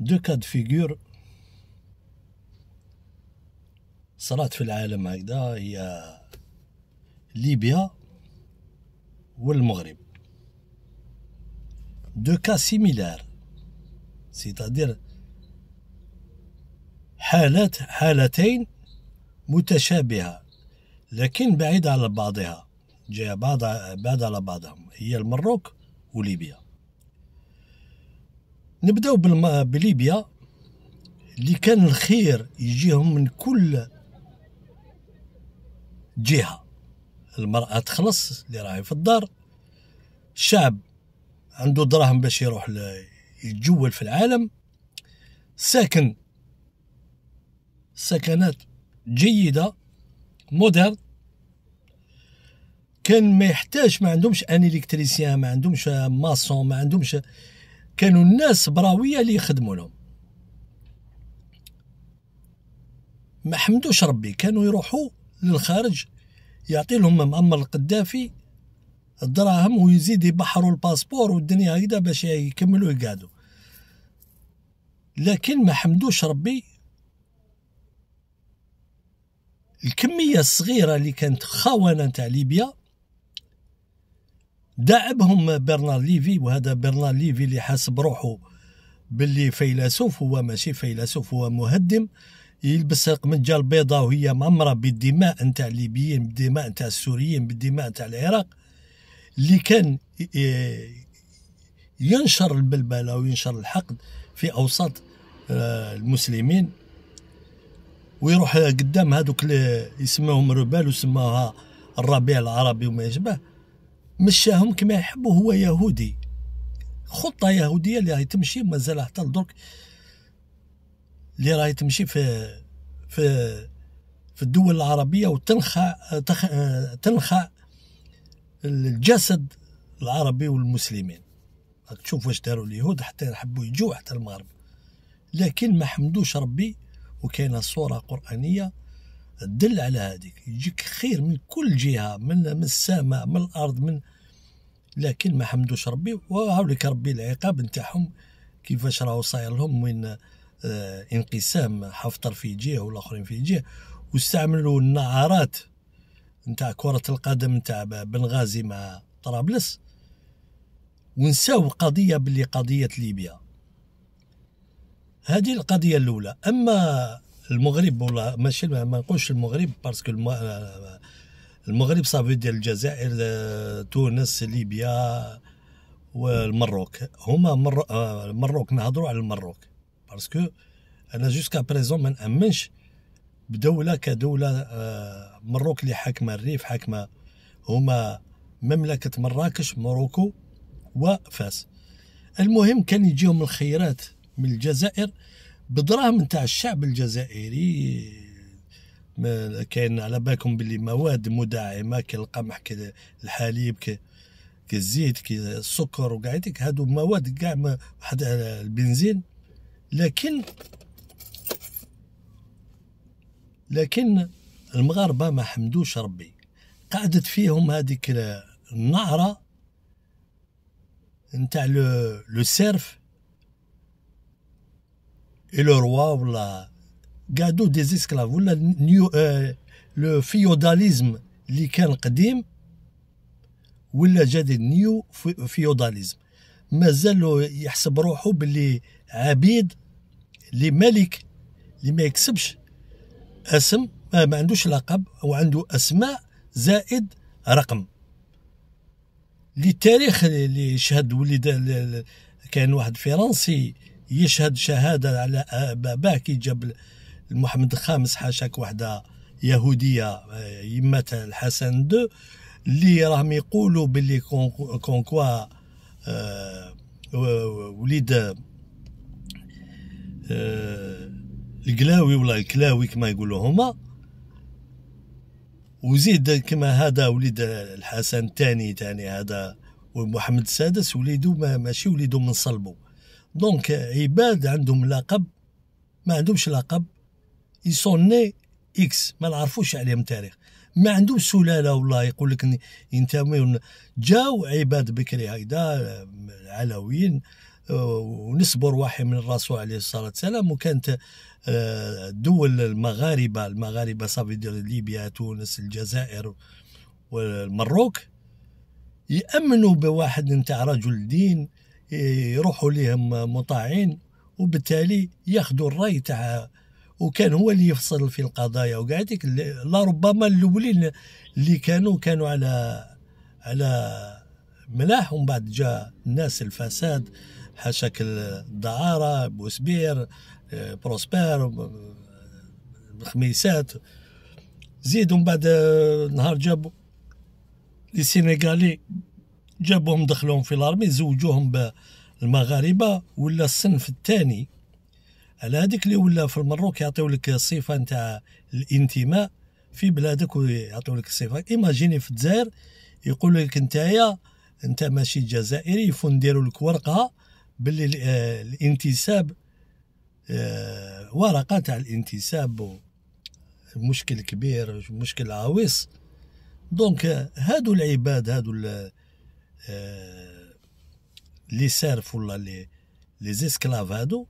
دو كاد فيغور صرات في العالم هكذا هي ليبيا والمغرب دو كا سيميلار سيتادير حالات حالتين متشابهة لكن بعيدة على بعضها جاية بعض بعد على بعضهم هي المروك وليبيا نبداو بليبيا اللي كان الخير يجيهم من كل جهه المراه تخلص اللي راهي في الدار الشعب عنده دراهم باش يروح يتجول في العالم ساكن سكنات جيده مودرن كان ما يحتاج ما عندهمش ان الكتريسيان ما عندهمش ماسون ما عندهمش كانوا الناس براويه اللي يخدموا لهم ما حمدوش ربي كانوا يروحوا للخارج يعطي لهم معمر القدافي الدراهم ويزيد يبحروا الباسبور والدنيا هكذا باش يكملوا يقعدوا لكن ما حمدوش ربي الكمية الصغيرة اللي كانت خاونة تاع ليبيا داعبهم برنارد ليفي وهذا برنارد ليفي اللي حاسب روحه باللي فيلسوف هو ماشي فيلسوف هو مهدم يلبس القمجة البيضاء وهي ممرة بالدماء نتاع الليبيين بالدماء نتاع السوريين بالدماء نتاع العراق اللي كان ينشر البلبلة وينشر الحقد في أوساط آه، المسلمين ويروح قدام هذوك اللي يسموهم ربال وسموها الربيع العربي وما يشبه مشاهم كما يحبوا هو يهودي خطه يهوديه اللي راهي تمشي مازال حتى لدرك اللي راهي تمشي في في في الدول العربيه وتنخى تخ... تنخى الجسد العربي والمسلمين تشوف واش داروا اليهود حتى يحبوا يجوا حتى المغرب لكن ما حمدوش ربي وكاينه صوره قرانيه تدل على هذيك يجيك خير من كل جهه من من السماء من الارض من لكن ما حمدوش ربي وهوليك ربي العقاب نتاعهم كيفاش راهو صاير لهم من آه، انقسام حفتر في جهه والاخرين في جهه واستعملوا النعارات نتاع كرة القدم نتاع بنغازي مع طرابلس ونساو قضية باللي قضية ليبيا هذه القضية الأولى أما المغرب ولا ماشي ما نقولش المغرب باسكو آه، المغرب صافي ديال الجزائر آه، تونس ليبيا والمروك هما مر... آه، المروك نهضروا على المروك باسكو انا جوسكا بريزون ما نامنش بدوله كدوله آه، مروك اللي حاكمه الريف حاكمه هما مملكه مراكش مروكو وفاس المهم كان يجيهم الخيرات من الجزائر بدراهم نتاع الشعب الجزائري كاين على بالكم باللي مواد مدعمه كالقمح كالحليب كالزيت كالسكر وكاع هذيك هادو مواد كاع واحد البنزين لكن لكن المغاربه ما حمدوش ربي قعدت فيهم هذيك النعره نتاع لو سيرف اي لو روا ولا قادو دي زيسكلاف ولا نيو آه لو فيوداليزم اللي كان قديم ولا جديد نيو في فيوداليزم مازال يحسب روحه باللي عبيد لملك اللي ما يكسبش اسم ما, ما عندوش لقب وعنده اسماء زائد رقم للتاريخ اللي شهد ولد كان واحد فرنسي يشهد شهاده على باباه كي جاب محمد الخامس حاشاك وحده يهوديه يمة آه، الحسن دو اللي راهم يقولوا باللي كونكوا آه، وليد آه، القلاوي ولا الكلاوي كما يقولوا هما وزيد كما هذا وليد الحسن الثاني ثاني هذا ومحمد السادس وليدو ماشي وليدو من صلبو دونك عباد عندهم لقب ما عندهمش لقب يصوني اكس ما نعرفوش عليهم تاريخ ما عندهم سلاله والله يقول لك ينتمون جاو عباد بكري هيدا العلويين آه، آه، ونسبوا رواحهم من الرسول عليه الصلاه والسلام وكانت آه، دول المغاربه المغاربه صافي ليبيا تونس الجزائر والمروك يامنوا بواحد نتاع رجل دين يروحوا ليهم مطاعين وبالتالي ياخذوا الراي تاع وكان هو اللي يفصل في القضايا وكاع هذيك لربما الاولين اللي كانوا كانوا على على ملاح ومن بعد جاء الناس الفساد حاشاك الدعاره بوسبير آه، بروسبير آه، الخميسات زيد ومن بعد آه، نهار جابوا لي سينيغالي جابوهم دخلوهم في الارمي زوجوهم بالمغاربه ولا الصنف الثاني على هذيك اللي ولا في المروك يعطيو لك صفه نتاع الانتماء في بلادك ويعطيو لك صفه ايماجيني في الجزائر يقول لك نتايا انت ماشي جزائري يفون نديروا لك ورقه باللي آه، الانتساب آه، ورقه تاع الانتساب مشكل كبير مشكل عويص دونك هادو العباد هادو آه، لي سيرف ولا لي لي زيسكلاف هادو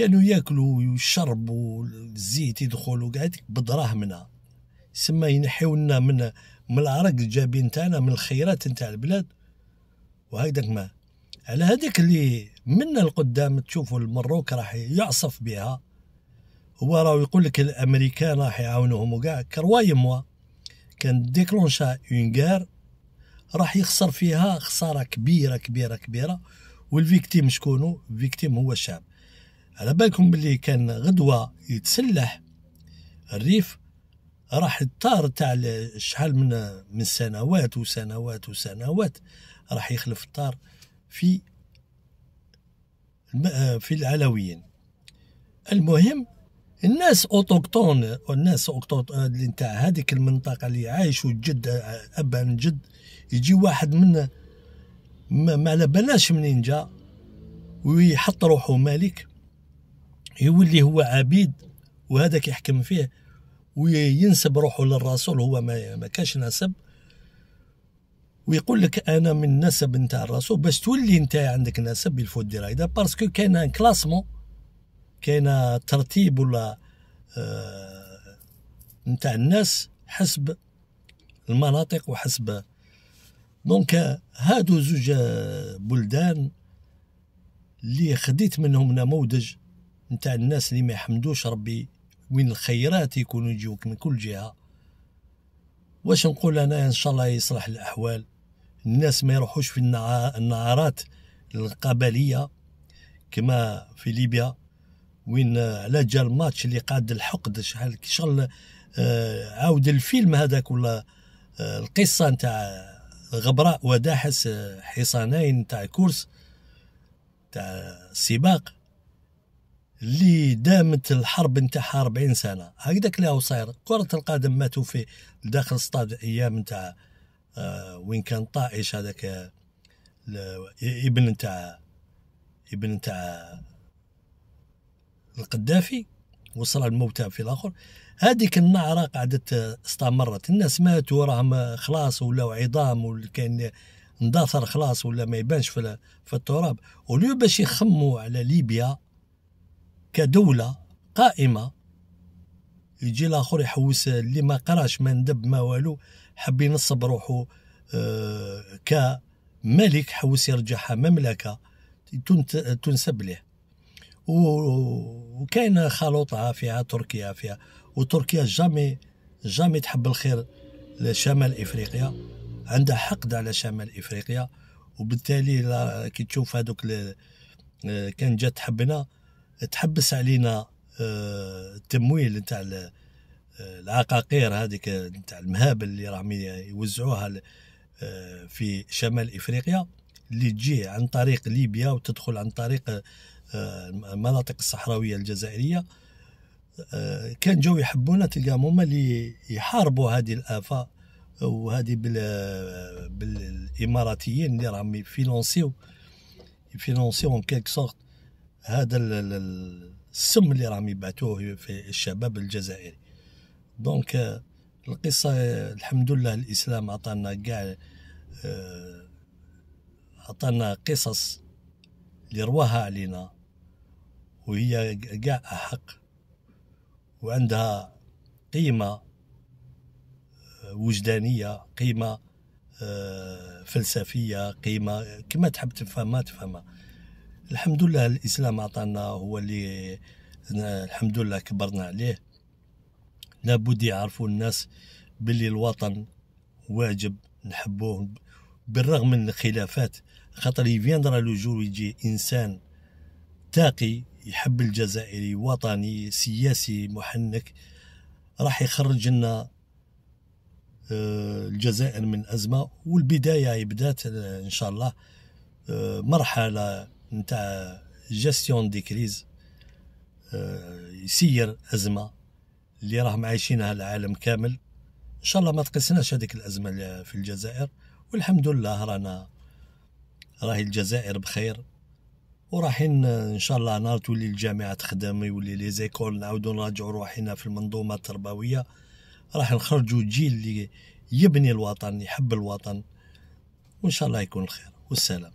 كانوا ياكلوا ويشربوا الزيت يدخلوا وقعد بدراهمنا سما ينحيو لنا من من العرق الجابين تاعنا من الخيرات نتاع البلاد وهكذاك ما على هذاك اللي منا القدام تشوفوا المروك راح يعصف بها هو راه يقول لك الامريكان راح يعاونوهم وكاع كرواي موا كان ديكلونشا اون غار راح يخسر فيها خساره كبيره كبيره كبيره والفيكتيم شكونو الفيكتيم هو الشعب على بالكم باللي كان غدوه يتسلح الريف راح الطار تاع شحال من من سنوات وسنوات وسنوات راح يخلف الطار في آه، في العلويين المهم الناس اوتوكتون الناس اوتوكتون آه، اللي نتاع هذيك المنطقه اللي عايشوا جد آه، ابان جد يجي واحد من ما على بالناش منين جا ويحط روحه مالك يولي هو عبيد وهذا يحكم فيه وينسب روحه للرسول هو ما, ما كانش نسب ويقول لك انا من نسب نتاع الرسول باش تولي انت عندك نسب يلفو دي هكذا باسكو كاين كلاسمون كاين ترتيب ولا آه نتاع الناس حسب المناطق وحسب دونك هادو زوج بلدان اللي خديت منهم نموذج نتاع الناس اللي ما يحمدوش ربي وين الخيرات يكونوا يجيوك من كل جهه واش نقول انا ان شاء الله يصلح الاحوال الناس ما يروحوش في النعارات القبليه كما في ليبيا وين على جا الماتش اللي قاد الحقد شحال شغل آه، عاود الفيلم هذاك ولا آه، القصه نتاع غبراء وداحس آه، حصانين نتاع كورس تاع سباق اللي دامت الحرب نتاعها 40 سنه هكذاك اللي هو صاير كره القدم ماتوا في داخل استاد ايام نتاع آه وين كان طائش هذاك ابن نتاع ابن نتاع القدافي وصل الموتى في الاخر هذيك النعره قعدت استمرت الناس ماتوا راهم خلاص ولاو عظام ولا كان اندثر خلاص ولا ما يبانش في التراب ولو باش يخموا على ليبيا كدوله قائمه يجي لاخر يحوس اللي ما قراش ما ندب ما والو حب ينصب روحو آه، كملك حوس يرجعها مملكه تنسب له وكاين خلوطها فيها تركيا فيها وتركيا جامي جامي تحب الخير لشمال افريقيا عندها حقد على شمال افريقيا وبالتالي كي تشوف هذوك آه، كان جات حبنا تحبس علينا آه، التمويل نتاع آه، العقاقير هذيك نتاع المهابل اللي راهم يوزعوها آه، في شمال افريقيا اللي تجي عن طريق ليبيا وتدخل عن طريق المناطق الصحراويه الجزائريه كان جو يحبونا تلقاهم هما اللي يحاربوا هذه الافه وهذه بالاماراتيين اللي راهم يفينونسيو يفينونسيو كيلك سورت هذا السم اللي راهم يبعثوه في الشباب الجزائري دونك آه، القصة آه، الحمد لله الإسلام عطانا كاع آه، عطانا قصص اللي رواها علينا وهي كاع أحق وعندها قيمة وجدانية قيمة فلسفية قيمة كما تحب تفهمها تفهمها الحمد لله الاسلام عطانا هو اللي الحمد لله كبرنا عليه لابد يعرفوا الناس باللي الوطن واجب نحبوه بالرغم من الخلافات خاطر يفيندرا لو جور يجي انسان تاقي يحب الجزائري وطني سياسي محنك راح يخرج لنا آه، الجزائر من ازمه والبدايه بدات آه، ان شاء الله آه، مرحله نتاع جاستيون دي كريز آه، يسير ازمه اللي راهم عايشينها العالم كامل ان شاء الله ما تقسناش هذيك الازمه في الجزائر والحمد لله رانا راهي الجزائر بخير وراحين آه، ان شاء الله نهار تولي الجامعه تخدم يولي لي زيكول نعاودو نراجعو روحنا في المنظومه التربويه راح نخرجوا جيل اللي يبني الوطن يحب الوطن وان شاء الله يكون الخير والسلام